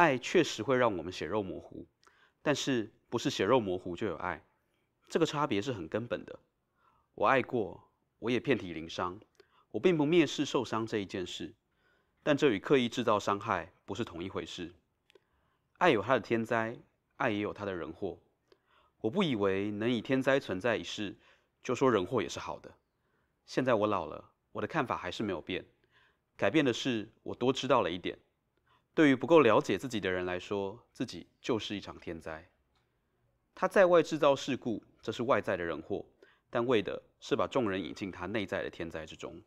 爱确实会让我们血肉模糊，但是不是血肉模糊就有爱，这个差别是很根本的。我爱过，我也遍体鳞伤，我并不蔑视受伤这一件事，但这与刻意制造伤害不是同一回事。爱有它的天灾，爱也有它的人祸。我不以为能以天灾存在一世，就说人祸也是好的。现在我老了，我的看法还是没有变，改变的是我多知道了一点。对于不够了解自己的人来说，自己就是一场天灾。他在外制造事故，这是外在的人祸，但为的是把众人引进他内在的天灾之中。